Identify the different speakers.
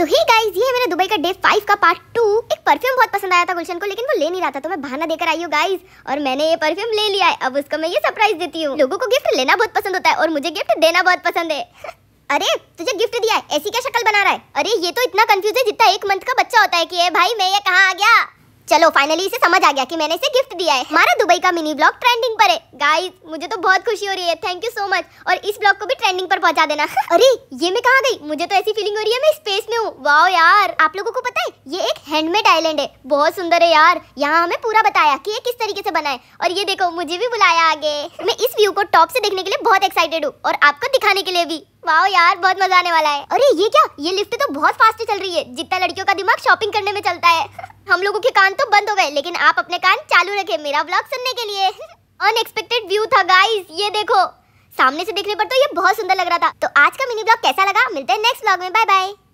Speaker 1: सो hey guys ये है मेरा दुबई का डे फाइव का पार्ट टू एक परफ्यूम बहुत पसंद आया था गुलशन को लेकिन वो ले नहीं रहा था तो मैं बहाना देकर आई हूँ गाइस और मैंने ये परफ्यूम ले लिया है अब उसको मैं ये सरप्राइज देती हूँ लोगों को गिफ्ट लेना बहुत पसंद होता है और मुझे गिफ्ट देना बहुत पसंद है अरे तुझे गिफ्ट दिया है ऐसी क्या शक्ल बना रहा है अरे ये तो इतना कंफ्यूज है जितना एक मंथ का बच्चा होता है कि भाई मैं ये कहाँ आ गया चलो फाइनली इसे समझ आ गया कि मैंने इसे गिफ्ट दिया है हमारा दुबई का मिनी ब्लॉग ट्रेंडिंग पर है गाइस मुझे तो बहुत खुशी हो रही है थैंक यू सो मच और इस ब्लॉग को भी ट्रेंडिंग पर पहुंचा देना अरे ये मैं कहा गई मुझे तो ऐसी फीलिंग हो रही है मैं स्पेस में हूँ वाओ यार आप लोगों को पता है ये हैंडमेड आइलैंड है बहुत सुंदर है यार यहाँ हमें पूरा बताया कि ये किस तरीके से बना है और ये देखो मुझे भी बुलाया आगे मैं इस व्यू को टॉप से देखने के लिए बहुत एक्साइटेड हूँ और आपको दिखाने के लिए भी वाह यार बहुत मजा आने वाला है अरे ये क्या ये लिफ्ट तो बहुत फास्ट चल रही है जितना लड़कियों का दिमाग शॉपिंग करने में चलता है हम लोगों के कान तो बंद हो गए लेकिन आप अपने कान चालू रखे मेरा ब्लॉग सुनने के लिए अनएक्सपेक्टेड व्यू था गाइज ये देखो सामने से देखने पर तो ये बहुत सुंदर लग रहा था तो आज का मिनी ब्लॉग कैसा लगा मिलते हैं नेक्स्ट ब्लॉग में बाय बाय